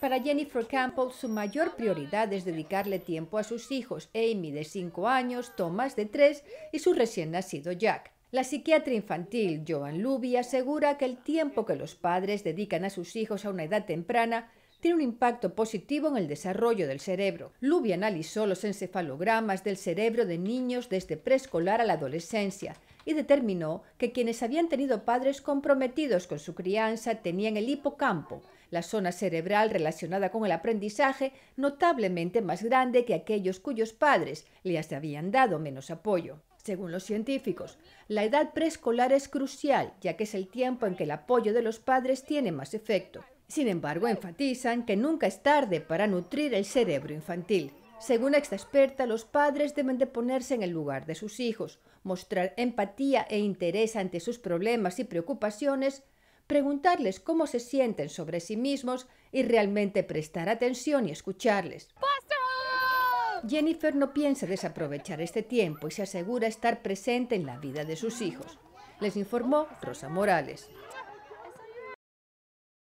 Para Jennifer Campbell, su mayor prioridad es dedicarle tiempo a sus hijos, Amy de 5 años, Thomas de 3 y su recién nacido Jack. La psiquiatra infantil Joan Luby asegura que el tiempo que los padres dedican a sus hijos a una edad temprana tiene un impacto positivo en el desarrollo del cerebro. Luby analizó los encefalogramas del cerebro de niños desde preescolar a la adolescencia y determinó que quienes habían tenido padres comprometidos con su crianza tenían el hipocampo, la zona cerebral relacionada con el aprendizaje notablemente más grande que aquellos cuyos padres les habían dado menos apoyo. Según los científicos, la edad preescolar es crucial, ya que es el tiempo en que el apoyo de los padres tiene más efecto. Sin embargo, enfatizan que nunca es tarde para nutrir el cerebro infantil. Según esta experta, los padres deben de ponerse en el lugar de sus hijos, mostrar empatía e interés ante sus problemas y preocupaciones preguntarles cómo se sienten sobre sí mismos y realmente prestar atención y escucharles. Jennifer no piensa desaprovechar este tiempo y se asegura estar presente en la vida de sus hijos. Les informó Rosa Morales.